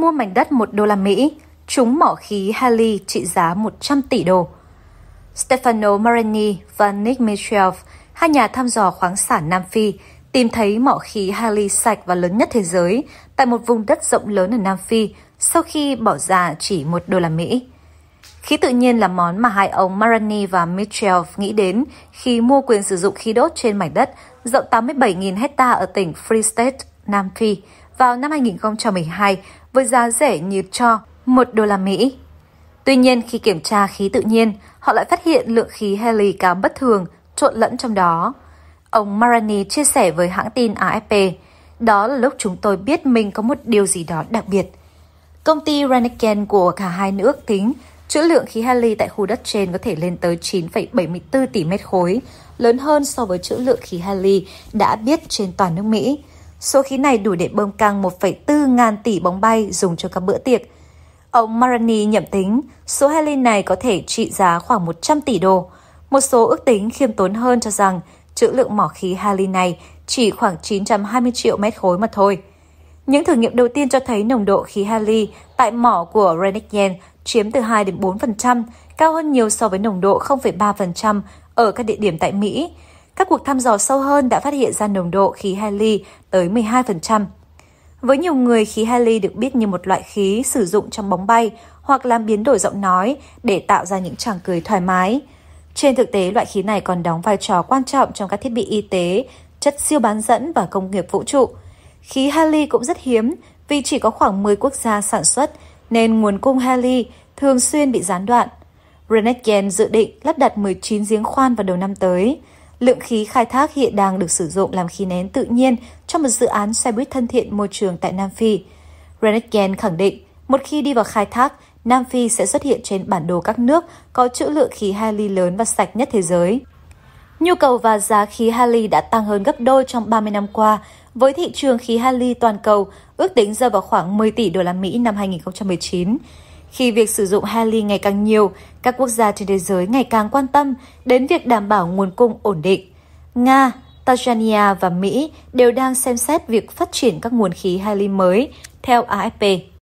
mua mảnh đất 1 đô la Mỹ, trúng mỏ khí Halley trị giá 100 tỷ đô. Stefano Marini và Nick Mitchell, hai nhà thăm dò khoáng sản Nam Phi, tìm thấy mỏ khí Halley sạch và lớn nhất thế giới tại một vùng đất rộng lớn ở Nam Phi sau khi bỏ ra chỉ 1 đô la Mỹ. Khí tự nhiên là món mà hai ông Marani và Mitchell nghĩ đến khi mua quyền sử dụng khí đốt trên mảnh đất rộng 87.000 hecta ở tỉnh Free State, Nam Phi vào năm 2012 với giá rẻ như cho 1 đô la Mỹ. Tuy nhiên khi kiểm tra khí tự nhiên, họ lại phát hiện lượng khí heli cao bất thường trộn lẫn trong đó. Ông Marani chia sẻ với hãng tin AFP, đó là lúc chúng tôi biết mình có một điều gì đó đặc biệt. Công ty Reniken của cả hai nước tính trữ lượng khí heli tại khu đất trên có thể lên tới 9,74 tỷ mét khối, lớn hơn so với trữ lượng khí heli đã biết trên toàn nước Mỹ. Số khí này đủ để bơm căng 1,4 ngàn tỷ bóng bay dùng cho các bữa tiệc. Ông Marani nhận tính số heli này có thể trị giá khoảng 100 tỷ đô. Một số ước tính khiêm tốn hơn cho rằng trữ lượng mỏ khí heli này chỉ khoảng 920 triệu mét khối mà thôi. Những thử nghiệm đầu tiên cho thấy nồng độ khí heli tại mỏ của Renikyen chiếm từ 2 đến 4%, cao hơn nhiều so với nồng độ 0,3% ở các địa điểm tại Mỹ, các cuộc thăm dò sâu hơn đã phát hiện ra nồng độ khí heli tới 12%. Với nhiều người, khí heli được biết như một loại khí sử dụng trong bóng bay hoặc làm biến đổi giọng nói để tạo ra những tràng cười thoải mái. Trên thực tế, loại khí này còn đóng vai trò quan trọng trong các thiết bị y tế, chất siêu bán dẫn và công nghiệp vũ trụ. Khí heli cũng rất hiếm vì chỉ có khoảng 10 quốc gia sản xuất nên nguồn cung heli thường xuyên bị gián đoạn. Renetgen dự định lắp đặt 19 giếng khoan vào đầu năm tới. Lượng khí khai thác hiện đang được sử dụng làm khí nén tự nhiên cho một dự án xe buýt thân thiện môi trường tại Nam Phi. Renekgen khẳng định, một khi đi vào khai thác, Nam Phi sẽ xuất hiện trên bản đồ các nước có trữ lượng khí hali lớn và sạch nhất thế giới. Nhu cầu và giá khí hali đã tăng hơn gấp đôi trong 30 năm qua, với thị trường khí hali toàn cầu ước tính rơi vào khoảng 10 tỷ đô la Mỹ năm 2019. Khi việc sử dụng heli ngày càng nhiều, các quốc gia trên thế giới ngày càng quan tâm đến việc đảm bảo nguồn cung ổn định. Nga, Tanzania và Mỹ đều đang xem xét việc phát triển các nguồn khí heli mới theo AFP.